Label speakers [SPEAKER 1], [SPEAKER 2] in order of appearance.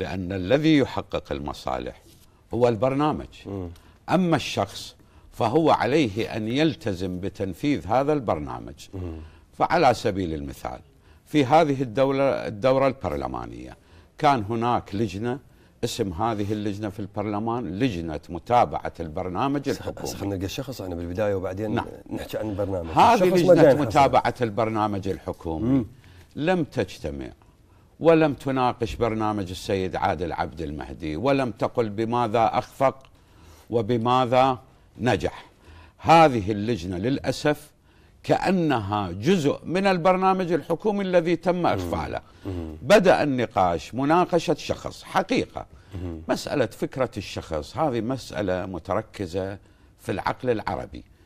[SPEAKER 1] لأن الذي يحقق المصالح هو البرنامج أما الشخص فهو عليه أن يلتزم بتنفيذ هذا البرنامج فعلى سبيل المثال في هذه الدولة الدورة البرلمانية كان هناك لجنة اسم هذه اللجنة في البرلمان لجنة متابعة البرنامج الحكومي خلينا نلقى الشخص أنا بالبداية وبعدين نعم. نحكي عن البرنامج هذه لجنة متابعة البرنامج الحكومي مم. لم تجتمع ولم تناقش برنامج السيد عادل عبد المهدي ولم تقل بماذا اخفق وبماذا نجح هذه اللجنه للاسف كانها جزء من البرنامج الحكومي الذي تم اغفاله بدا النقاش مناقشه شخص حقيقه مساله فكره الشخص هذه مساله متركزه في العقل العربي